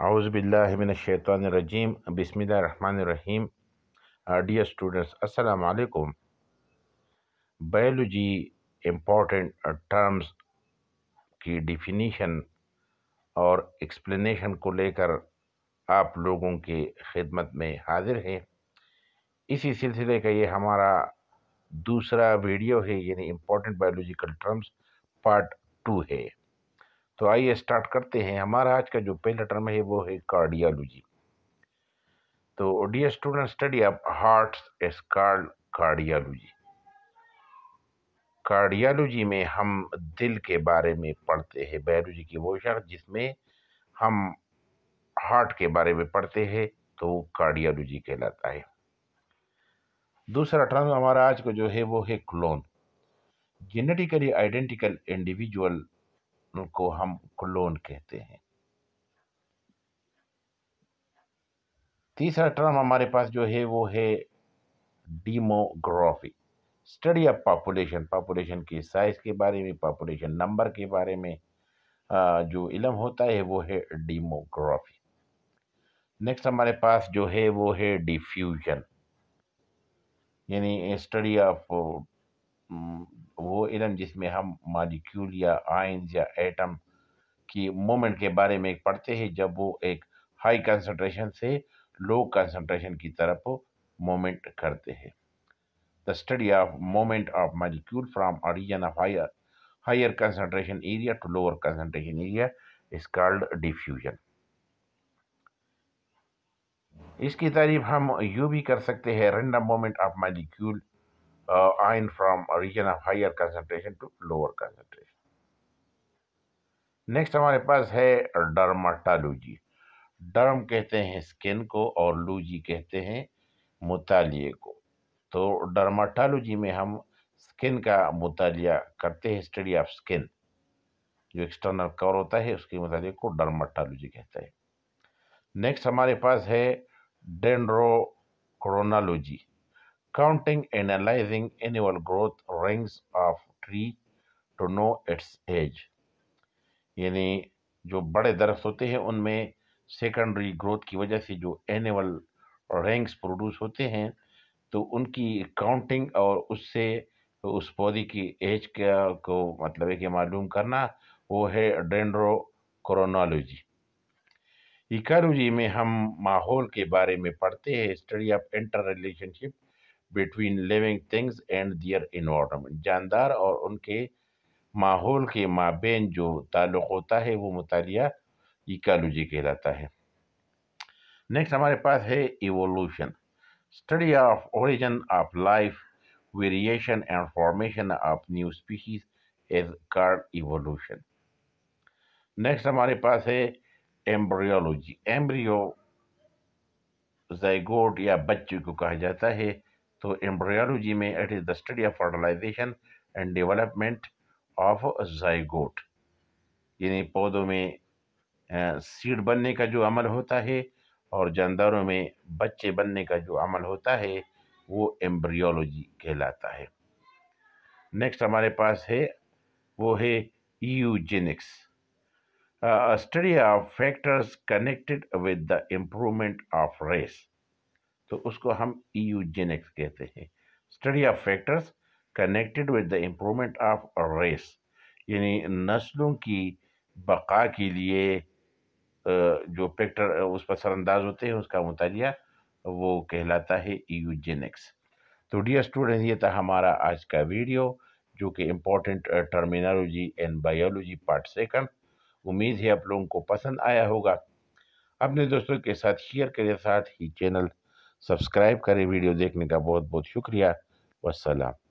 आउज़बिल्लिमिनशैतरजीम बसमीम dear students असलकुम biology important terms की डिफिनीशन और एक्सप्लेनेशन को लेकर आप लोगों के खिदमत में हाजिर हैं इसी सिलसिले का ये हमारा दूसरा वीडियो है यानी important biological terms part two है तो आइए स्टार्ट करते हैं हमारा आज का जो पहला टर्म है वो है कार्डियोलॉजी तो the student study of heart is card cardiology cardiology में हम दिल के बारे में पढ़ते हैं बायोलॉजी की वो शर्त जिसमें हम हार्ट के बारे में पढ़ते हैं तो कार्डियोलॉजी कहलाता है दूसरा टर्म हमारा आज का जो है वो है क्लोन जेनेटिकली आइडेंटिकल इंडिविजुअल को हम क्लोन कहते हैं तीसरा टर्म हमारे पास जो है वो है demography study of population population की साइज़ के बारे में पॉपुलेशन नंबर के बारे में जो इलम होता है वो है डीमोग्राफी नेक्स्ट हमारे पास जो है वो है डिफ्यूजन यानी स्टडी ऑफ वो इलम जिसमें हम मालिक्यूल या आइंस या एटम की मोमेंट के बारे में पढ़ते हैं जब वो एक हाई कंसनट्रेशन से लो कंसनट्रेशन की तरफ मोमेंट करते हैं the study of moment of molecule from origin of higher higher concentration area to lower concentration area is called diffusion इसकी तारीफ हम यू भी कर सकते हैं random moment of molecule uh, iron from a region of higher concentration to lower concentration. Next हमारे पास है डर्माटालूजी डर्म कहते हैं स्किन को और लूजी कहते हैं मुतालिए को तो डर्माटालूजी में हम स्किन का मुतालिया करते हैं स्टडी ऑफ स्किन जो एक्सटर्नल कवर होता है उसके मुतालिक को डर्माटालूजी कहते हैं नेक्स्ट हमारे पास है dendrochronology Counting and analyzing annual growth rings of tree to know its age. यानी जो बड़े दरख्त होते हैं उनमें सेकेंडरी ग्रोथ की वजह से जो एनुअल रेंग्स प्रोड्यूस होते हैं तो उनकी काउंटिंग और उससे उस पौधे की एज का को मतलब है कि मालूम करना वो है डेंड्रो क्रोनोलॉजी इकोलॉजी में हम माहौल के बारे में पढ़ते हैं study of inter relationship between living things and their environment जानदार और उनके माहौल के माबेन जो ताल्लुक़ होता है वो मुतालिया इकालोजी कहलाता है नेक्स्ट हमारे पास है evolution study of origin of life variation and formation of new species is called evolution next हमारे पास है एम्ब्रियोलॉजी एम्ब्रियो जैगोड या बच्चे को कहा जाता है तो एम्ब्रियोलॉजी में it is the study of fertilisation and development of zygote यानी पौधों में सीड बनने का जो अमल होता है और जानदारों में बच्चे बनने का जो अमल होता है वो एम्ब्रियोलॉजी कहलाता है नेक्स्ट हमारे पास है वो है eugenics study of factors connected with the improvement of race तो उसको हम ईयूजेनिक्स कहते हैं study of factors connected with the improvement of race यानी नस्लों की बका के लिए जो फैक्टर उस पर असरअंदाज होते हैं उसका मुतालिया वो कहलाता है ईयूजेनिक्स तो डियर स्टूडेंट ये था हमारा आज का वीडियो जो कि important terminology and biology part second उम्मीद है आप लोगों को पसंद आया होगा अपने दोस्तों के साथ शेयर करें साथ ही चैनल सब्सक्राइब करें वीडियो देखने का बहुत बहुत शुक्रिया वसलम